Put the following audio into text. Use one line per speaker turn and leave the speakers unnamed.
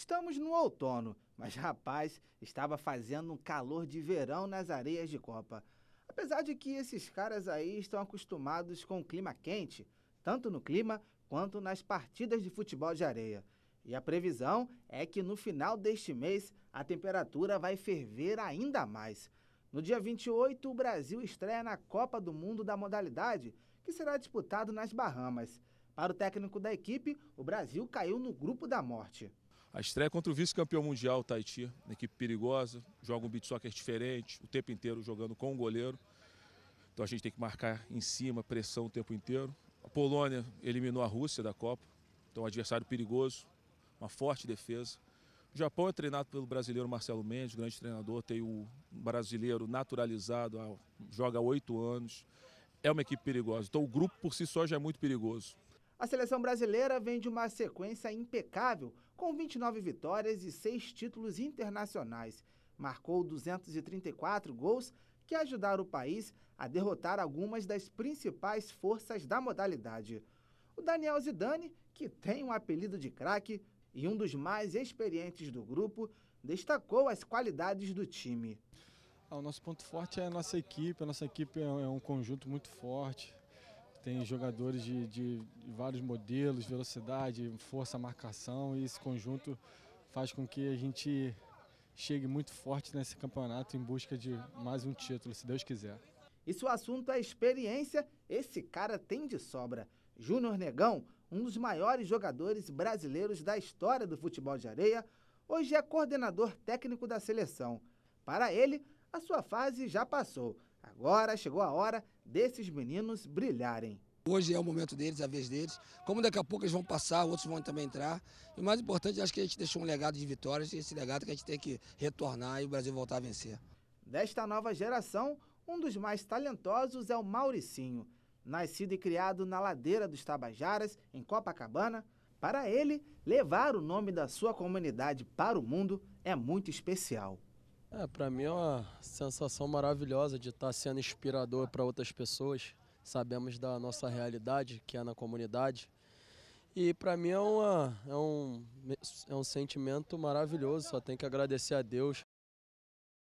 Estamos no outono, mas rapaz, estava fazendo um calor de verão nas areias de Copa. Apesar de que esses caras aí estão acostumados com o clima quente, tanto no clima quanto nas partidas de futebol de areia. E a previsão é que no final deste mês a temperatura vai ferver ainda mais. No dia 28, o Brasil estreia na Copa do Mundo da modalidade, que será disputado nas Bahamas. Para o técnico da equipe, o Brasil caiu no grupo da morte.
A estreia é contra o vice-campeão mundial, o Tahiti, uma equipe perigosa, joga um beat soccer diferente, o tempo inteiro jogando com o goleiro. Então a gente tem que marcar em cima, pressão o tempo inteiro. A Polônia eliminou a Rússia da Copa, então um adversário perigoso, uma forte defesa. O Japão é treinado pelo brasileiro Marcelo Mendes, grande treinador, tem o brasileiro naturalizado, joga há oito anos. É uma equipe perigosa. Então o grupo por si só já é muito perigoso.
A seleção brasileira vem de uma sequência impecável, com 29 vitórias e 6 títulos internacionais. Marcou 234 gols que ajudaram o país a derrotar algumas das principais forças da modalidade. O Daniel Zidane, que tem o um apelido de craque e um dos mais experientes do grupo, destacou as qualidades do time. Ah, o nosso ponto
forte é a nossa equipe. A nossa equipe é um é conjunto muito forte tem jogadores de, de vários modelos, velocidade, força, marcação e esse conjunto faz com que a gente chegue muito forte nesse campeonato em busca de mais
um título, se Deus quiser. E se o assunto é experiência, esse cara tem de sobra. Júnior Negão, um dos maiores jogadores brasileiros da história do futebol de areia, hoje é coordenador técnico da seleção. Para ele, a sua fase já passou. Agora chegou a hora desses meninos brilharem. Hoje é o momento deles, a vez deles. Como daqui a pouco eles vão passar, outros vão também entrar. E o mais importante, acho que a gente deixou um legado de vitórias, e esse legado que a gente tem que retornar e o Brasil voltar a vencer. Desta nova geração, um dos mais talentosos é o Mauricinho. Nascido e criado na ladeira dos Tabajaras, em Copacabana, para ele, levar o nome da sua comunidade para o mundo é muito especial.
É, para mim é uma sensação maravilhosa de estar tá sendo inspirador para outras pessoas. Sabemos da nossa realidade, que é na comunidade. E para mim é, uma, é, um, é um sentimento maravilhoso, só tem que agradecer a Deus.